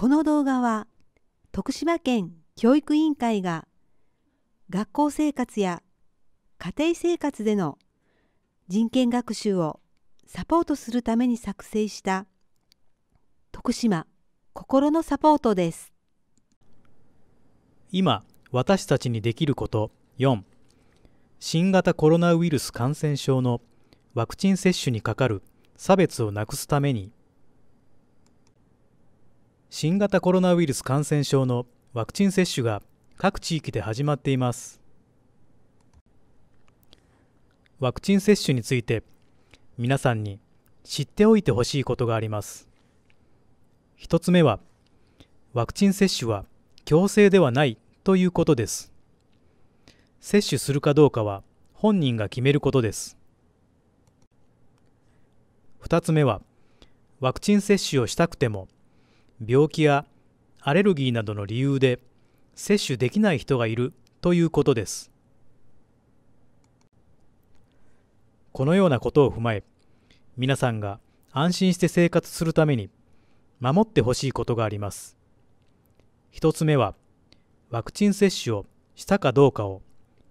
この動画は徳島県教育委員会が学校生活や家庭生活での人権学習をサポートするために作成した徳島心のサポートです今私たちにできること4新型コロナウイルス感染症のワクチン接種にかかる差別をなくすために新型コロナウイルス感染症のワクチン接種が各地域で始まっていますワクチン接種について皆さんに知っておいてほしいことがあります一つ目はワクチン接種は強制ではないということです接種するかどうかは本人が決めることです二つ目はワクチン接種をしたくても病気やアレルギーなどの理由で接種できない人がいるということですこのようなことを踏まえ皆さんが安心して生活するために守ってほしいことがあります一つ目はワクチン接種をしたかどうかを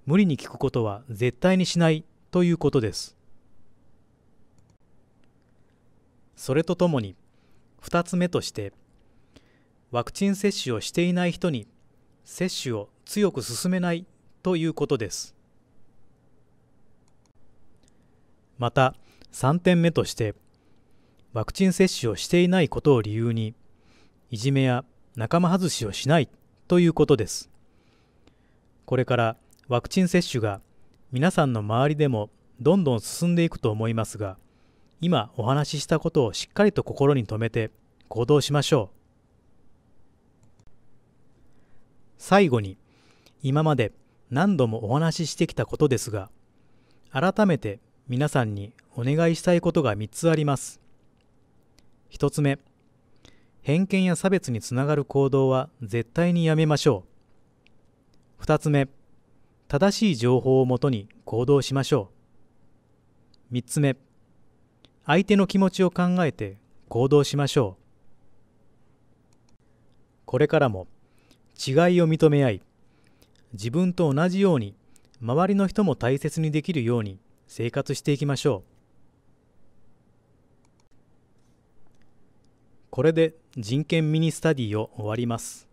無理に聞くことは絶対にしないということですそれとともに二つ目として「ワクチン接種をしていない人に接種を強く進めないということですまた3点目としてワクチン接種をしていないことを理由にいじめや仲間外しをしないということですこれからワクチン接種が皆さんの周りでもどんどん進んでいくと思いますが今お話ししたことをしっかりと心に留めて行動しましょう最後に今まで何度もお話ししてきたことですが改めて皆さんにお願いしたいことが3つあります1つ目偏見や差別につながる行動は絶対にやめましょう2つ目正しい情報をもとに行動しましょう3つ目相手の気持ちを考えて行動しましょうこれからも「違いを認め合い自分と同じように周りの人も大切にできるように生活していきましょうこれで人権ミニスタディを終わります